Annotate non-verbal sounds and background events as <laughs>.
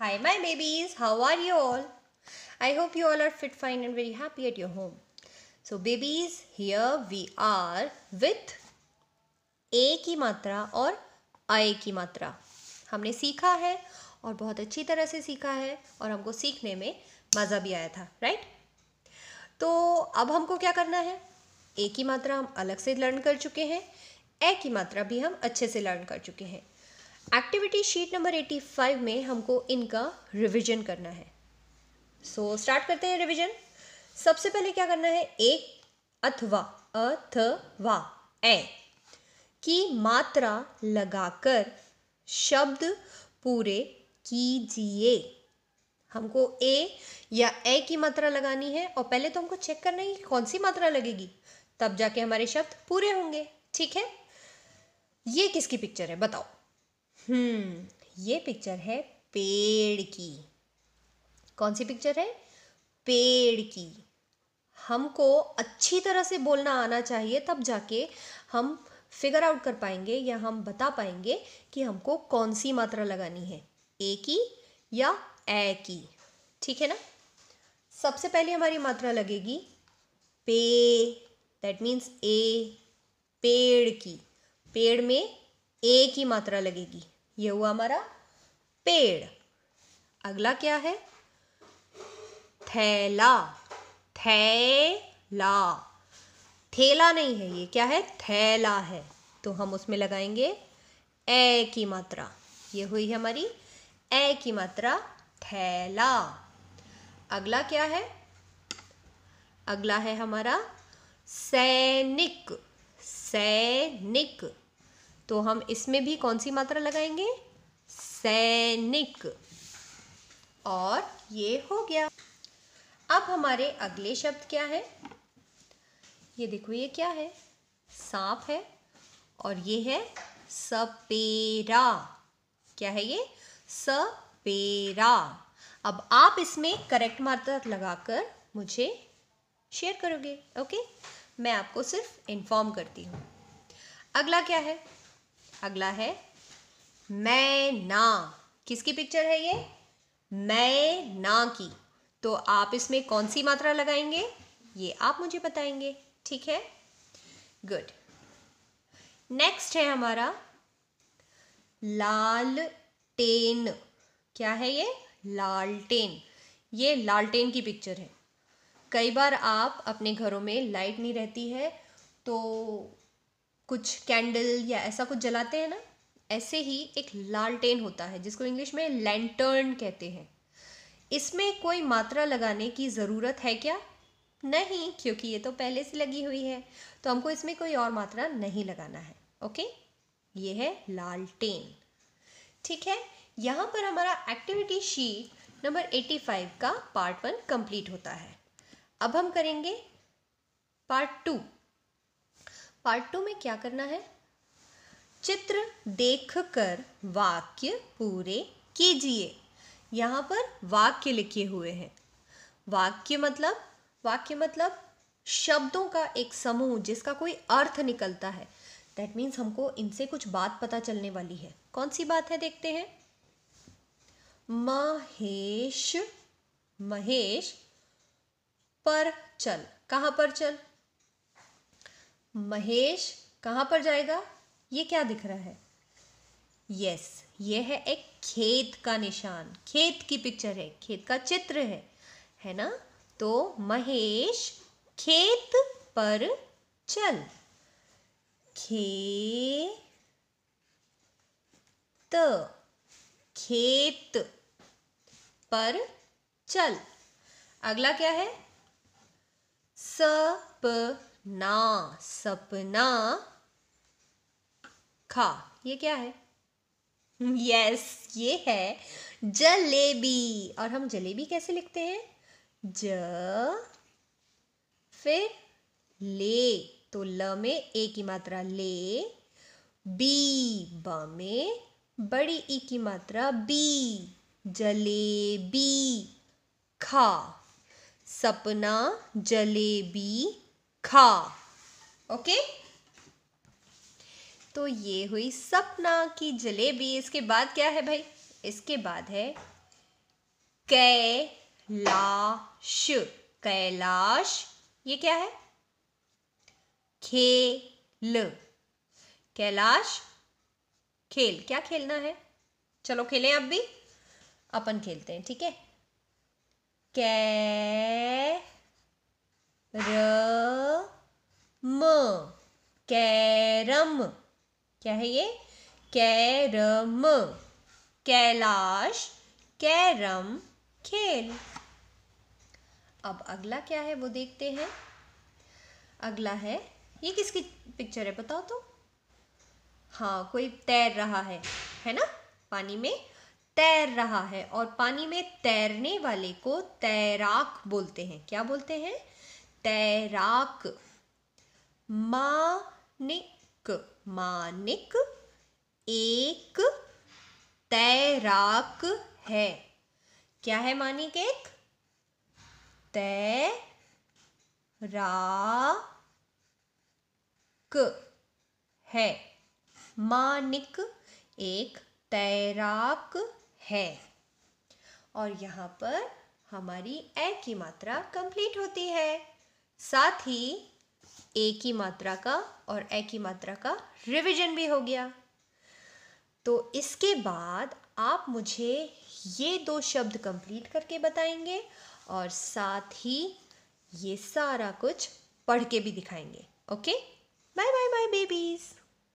Hi, my babies. How are you all? I hope you all are fit, fine, and very happy at your home. So, babies, here we are with ए की मात्रा और अय की मात्रा हमने सीखा है और बहुत अच्छी तरह से सीखा है और हमको सीखने में मज़ा भी आया था राइट तो अब हमको क्या करना है ए की मात्रा हम अलग से लर्न कर चुके हैं ए की मात्रा भी हम अच्छे से लर्न कर चुके हैं एक्टिविटी शीट नंबर 85 में हमको इनका रिविजन करना है सो so, स्टार्ट करते हैं रिविजन सबसे पहले क्या करना है एक अथवा अथवा ए की मात्रा लगाकर शब्द पूरे कीजिए हमको ए या ए की मात्रा लगानी है और पहले तो हमको चेक करना है कौन सी मात्रा लगेगी तब जाके हमारे शब्द पूरे होंगे ठीक है ये किसकी पिक्चर है बताओ हम्म ये पिक्चर है पेड़ की कौन सी पिक्चर है पेड़ की हमको अच्छी तरह से बोलना आना चाहिए तब जाके हम फिगर आउट कर पाएंगे या हम बता पाएंगे कि हमको कौन सी मात्रा लगानी है ए की या ए की ठीक है ना सबसे पहले हमारी मात्रा लगेगी पे दैट मीन्स ए पेड़ की पेड़ में ए की मात्रा लगेगी ये हुआ हमारा पेड़ अगला क्या है थैला थैला थैला नहीं है ये क्या है थैला है तो हम उसमें लगाएंगे ए की मात्रा ये हुई है हमारी ए की मात्रा थैला अगला क्या है अगला है हमारा सैनिक सैनिक तो हम इसमें भी कौन सी मात्रा लगाएंगे सैनिक और ये हो गया अब हमारे अगले शब्द क्या है ये देखो ये क्या है सांप है और ये है सपेरा क्या है ये सपेरा अब आप इसमें करेक्ट मात्रा लगाकर मुझे शेयर करोगे ओके मैं आपको सिर्फ इन्फॉर्म करती हूँ अगला क्या है अगला है मैं ना किसकी पिक्चर है ये मैं ना की तो आप इसमें कौन सी मात्रा लगाएंगे ये आप मुझे बताएंगे ठीक है गुड नेक्स्ट है हमारा लाल टेन क्या है ये लालटेन ये लालटेन की पिक्चर है कई बार आप अपने घरों में लाइट नहीं रहती है तो कुछ कैंडल या ऐसा कुछ जलाते हैं ना ऐसे ही एक लालटेन होता है जिसको इंग्लिश में लैंटर्न कहते हैं इसमें कोई मात्रा लगाने की ज़रूरत है क्या नहीं क्योंकि ये तो पहले से लगी हुई है तो हमको इसमें कोई और मात्रा नहीं लगाना है ओके ये है लालटेन ठीक है यहाँ पर हमारा एक्टिविटी शीट नंबर 85 का पार्ट वन कंप्लीट होता है अब हम करेंगे पार्ट टू पार्ट टू में क्या करना है चित्र देखकर वाक्य पूरे कीजिए यहाँ पर वाक्य लिखे हुए हैं वाक्य मतलब वाक्य मतलब शब्दों का एक समूह जिसका कोई अर्थ निकलता है दैट मीन्स हमको इनसे कुछ बात पता चलने वाली है कौन सी बात है देखते हैं महेश महेश पर चल कहाँ पर चल महेश कहाँ पर जाएगा ये क्या दिख रहा है यस ये है एक खेत का निशान खेत की पिक्चर है खेत का चित्र है है ना तो महेश खेत पर चल त खेत पर चल अगला क्या है स प ना सपना खा ये क्या है यस <laughs> yes, ये है जलेबी और हम जलेबी कैसे लिखते हैं ज फिर ले तो ल में ए की मात्रा ले बी ब में बड़ी ई की मात्रा बी जलेबी खा सपना जलेबी खा ओके तो ये हुई सपना की जलेबी इसके बाद क्या है भाई इसके बाद है कैलाश कैलाश ये क्या है खेल कैलाश खेल क्या खेलना है चलो खेलें आप भी अपन खेलते हैं ठीक है कै र म कैरम क्या है ये कैरम कैलाश कैरम खेल अब अगला क्या है वो देखते हैं अगला है ये किसकी पिक्चर है बताओ तो हाँ कोई तैर रहा है है ना पानी में तैर रहा है और पानी में तैरने वाले को तैराक बोलते हैं क्या बोलते हैं तैराक मानिक मानिक एक तैराक है क्या है मानिक एक तैराक है मानिक एक तैराक है और यहाँ पर हमारी ए की मात्रा कंप्लीट होती है साथ ही ए की मात्रा का और ए की मात्रा का रिवीजन भी हो गया तो इसके बाद आप मुझे ये दो शब्द कंप्लीट करके बताएंगे और साथ ही ये सारा कुछ पढ़ के भी दिखाएंगे okay bye bye bye babies